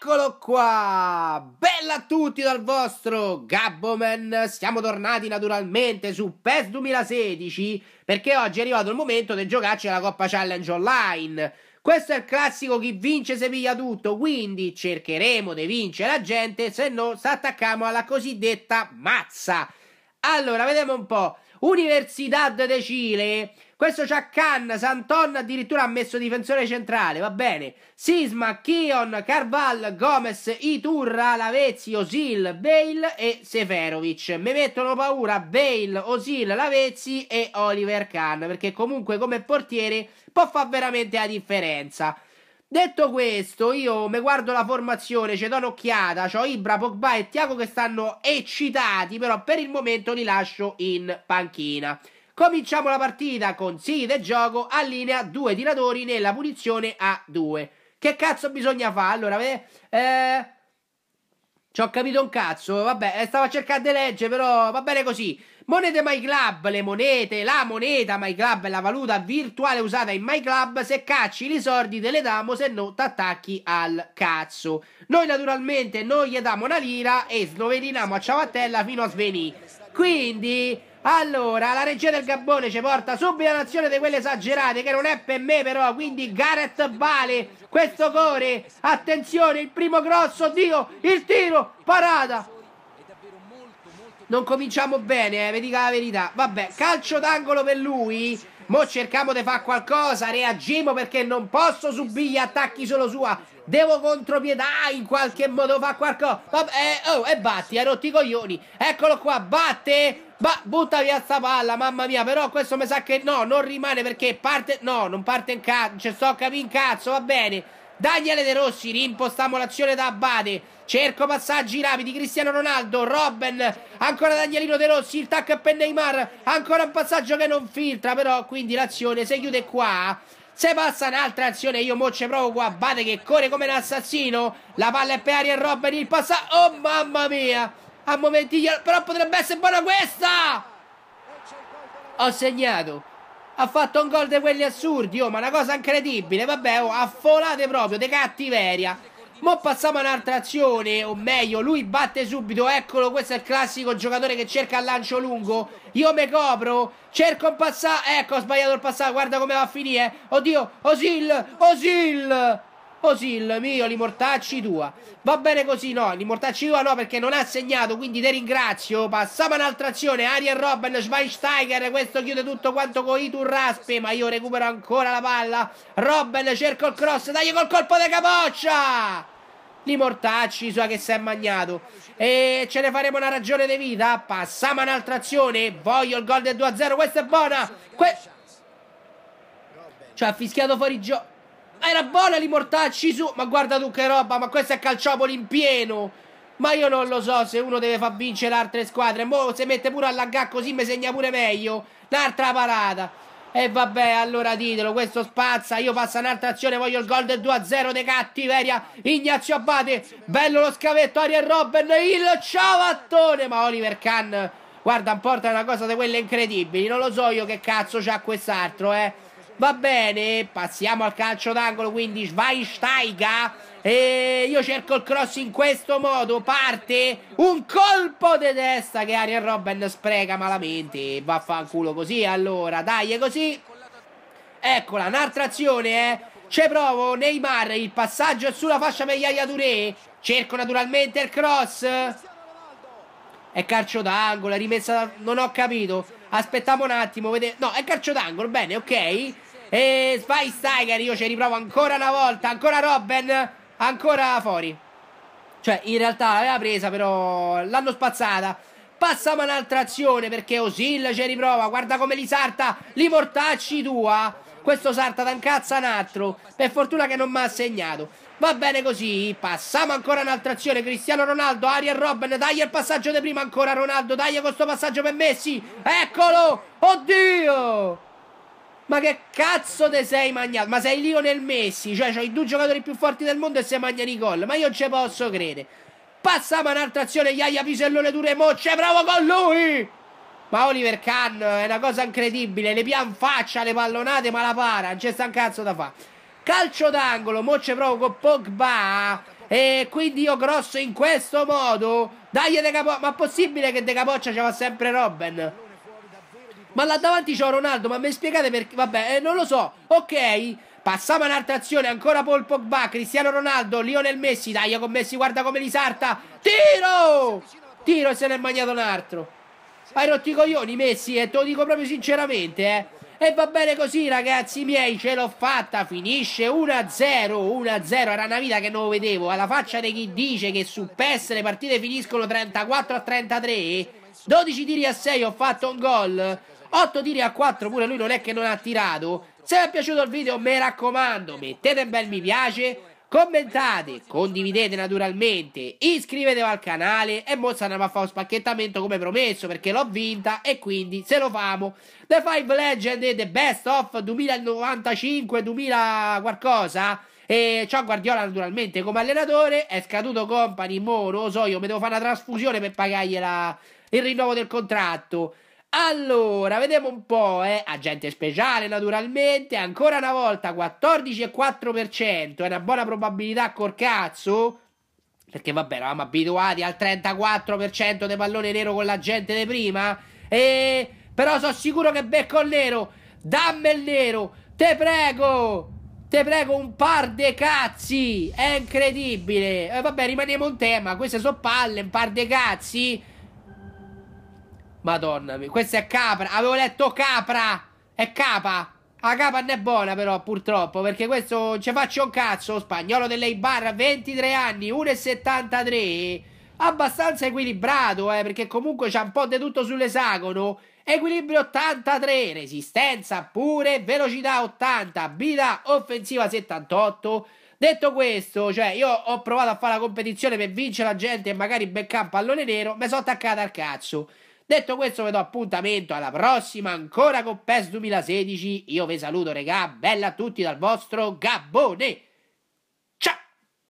Eccolo qua! Bella a tutti dal vostro Gabboman! Siamo tornati naturalmente su PES 2016 perché oggi è arrivato il momento di giocarci alla Coppa Challenge Online. Questo è il classico chi vince se piglia tutto, quindi cercheremo di vincere la gente, se no si attaccamo alla cosiddetta mazza. Allora, vediamo un po'. Università de Cile questo c'ha Can, Santon addirittura ha messo difensore centrale, va bene. Sisma, Kion, Carval, Gomez, Iturra, Lavezzi, Osil, Bale e Seferovic. Mi mettono paura Bale, Osil, Lavezzi e Oliver Can, perché comunque come portiere può fare veramente la differenza. Detto questo, io mi guardo la formazione, ci do un'occhiata, ho Ibra, Pogba e Tiago che stanno eccitati, però per il momento li lascio in panchina. Cominciamo la partita con sì del gioco, allinea due tiratori nella punizione a 2. Che cazzo bisogna fare? Allora, vedete, eh ci ho capito un cazzo, vabbè, eh, stavo cercando di leggere, però va bene così. Monete My Club, le monete, la moneta My Club è la valuta virtuale usata in My Club, se cacci i soldi te le damo, se no t'attacchi al cazzo. Noi naturalmente non gli diamo una lira e sloveniamo a ciabattella fino a svenire. Quindi, allora, la regia del Gabone ci porta subito un'azione di quelle esagerate che non è per me però, quindi Gareth Bale, questo core, attenzione, il primo grosso, oddio, il tiro, parata. Non cominciamo bene, eh, vi dica la verità. Vabbè, calcio d'angolo per lui. Mo cerchiamo di fare qualcosa, reagiamo perché non posso subire gli attacchi solo sua. Devo contropiedare in qualche modo, fa qualcosa. Vabbè, eh, oh, e batti, hai rotto i coglioni. Eccolo qua, batte. Ma butta via sta palla, mamma mia. Però questo mi sa che no, non rimane perché parte. No, non parte in cazzo. Ci cioè, sto capì in cazzo, va bene. Daniele De Rossi, rimpostiamo l'azione da Abate. Cerco passaggi rapidi. Cristiano Ronaldo, Robben, ancora Danielino De Rossi. Il tac per Neymar. Ancora un passaggio che non filtra, però. Quindi l'azione si chiude qua. Se passa un'altra azione, io mo ci provo qua. Bate che corre come un assassino. La palla è per aria e Robben il passa. Oh mamma mia! A momenti però potrebbe essere buona questa! Ho segnato. Ha fatto un gol di quelli assurdi, oh, ma una cosa incredibile. Vabbè, oh, affolate proprio, di cattiveria. Mo passiamo un'altra azione, o meglio, lui batte subito, eccolo, questo è il classico giocatore che cerca il lancio lungo. Io me copro, cerco un passaggio, ecco, ho sbagliato il passaggio, guarda come va a finire. Oddio, Osil, Osil! Così il mio, li mortacci tua. Va bene così, no, li mortacci tua no perché non ha segnato, quindi te ringrazio. Passiamo un'altra azione, Arian Robben, Schweinsteiger, questo chiude tutto quanto con Itur Raspe, ma io recupero ancora la palla. Robben cerco il cross, dai col colpo di capoccia! Li mortacci, so che si è magnato. E ce ne faremo una ragione di vita. Passiamo un'altra azione, voglio il gol del 2-0, questa è buona. Que- ci cioè, ha fischiato fuori gioco. Era buona mortacci su. Ma guarda tu che roba, ma questo è calciopoli in pieno. Ma io non lo so se uno deve far vincere altre squadre. Mo se mette pure a laggare così mi segna pure meglio. Un'altra parata. E vabbè, allora ditelo, questo spazza, io passo un'altra azione, voglio il gol del 2-0 De Cattiveria, Ignazio Abate, bello lo scavetto, Ariel Robben, il ciavattone, ma Oliver Kahn, guarda, porta una cosa di quelle incredibili, non lo so io che cazzo c'ha quest'altro, eh. Va bene, passiamo al calcio d'angolo, quindi Schweinsteiger. E io cerco il cross in questo modo, parte un colpo di testa che Ariel Robben spreca malamente. Vaffanculo così, allora, dai, è così. Eccola, un'altra azione, eh. C'è provo, Neymar, il passaggio è sulla fascia per Yaya Touré. Cerco naturalmente il cross. È calcio d'angolo, è rimessa... Da... Non ho capito. Aspettiamo un attimo, vedete... No, è calcio d'angolo, bene, ok. E Spice Tiger, io ci riprovo ancora una volta, ancora Robben, ancora fuori. Cioè, in realtà l'aveva presa, però l'hanno spazzata. Passiamo un'altra azione perché Osil ci riprova. Guarda come li sarta, li portacci tua. Questo sarta da un cazzo un altro. Per fortuna che non mi ha segnato. Va bene così, passiamo ancora un'altra azione. Cristiano Ronaldo, Ariel Robben, dai il passaggio di prima ancora Ronaldo, dai questo passaggio per Messi. Eccolo! Oddio! Ma che cazzo te sei magnato? Ma sei Lionel Messi, cioè c'hai due giocatori più forti del mondo e sei magnani gol. Ma io ci posso credere. Passiamo un'altra azione, Iaia Pisellone Dure Mocce, bravo con lui! Ma Oliver Kahn è una cosa incredibile, le pian faccia le pallonate ma la para, non c'è sta un cazzo da fa. Calcio d'angolo, Mocce proprio con Pogba. E quindi io grosso in questo modo. Dai, De Capoccia, ma possibile che De Capoccia ci va sempre Robben? Ma là davanti c'ho Ronaldo, ma mi spiegate perché? Vabbè, eh, non lo so. Ok, Passava un'altra azione, ancora Paul Pogba, Cristiano Ronaldo, Lionel Messi, taglia con Messi, guarda come li sarta. Tiro! Tiro e se ne è mangiato un altro. Hai rotto i coglioni Messi, e eh, te lo dico proprio sinceramente, eh. E va bene così ragazzi miei, ce l'ho fatta, finisce 1-0, 1-0, era una vita che non lo vedevo, alla faccia di chi dice che su PES le partite finiscono 34-33, 12 tiri a 6, ho fatto un gol, 8 tiri a 4 pure lui non è che non ha tirato. Se vi è piaciuto il video mi raccomando mettete un bel mi piace, commentate, condividete naturalmente, iscrivetevi al canale e mo andiamo a fare un spacchettamento come promesso perché l'ho vinta e quindi se lo famo The Five Legend e The Best of 2095-2000 qualcosa e c'ho Guardiola naturalmente come allenatore, è scaduto Company, mo non lo so io, mi devo fare una trasfusione per pagargli il rinnovo del contratto allora, vediamo un po', eh. Agente speciale, naturalmente. Ancora una volta, 14,4%. È una buona probabilità, col cazzo. Perché, vabbè, eravamo abituati al 34% di pallone nero con l'agente di prima. E... Però sono sicuro che becco il nero. Dammi il nero. Te prego. Te prego, un par de cazzi. È incredibile. Eh, vabbè, rimaniamo un tema. Queste sono palle, un par de cazzi. Madonna mia. Questa è capra. Avevo letto capra. È capa. La capa non è buona però purtroppo perché questo ci faccio un cazzo. Spagnolo delle barra, 23 anni, 1,73. Abbastanza equilibrato eh perché comunque c'ha un po' di tutto sull'esagono. Equilibrio 83, resistenza pure, velocità 80, abilità offensiva 78. Detto questo, cioè io ho provato a fare la competizione per vincere la gente e magari beccare un pallone nero, mi sono attaccata al cazzo. Detto questo, vi do appuntamento alla prossima ancora con PES 2016. Io vi saluto, regà. Bella a tutti dal vostro Gabbone.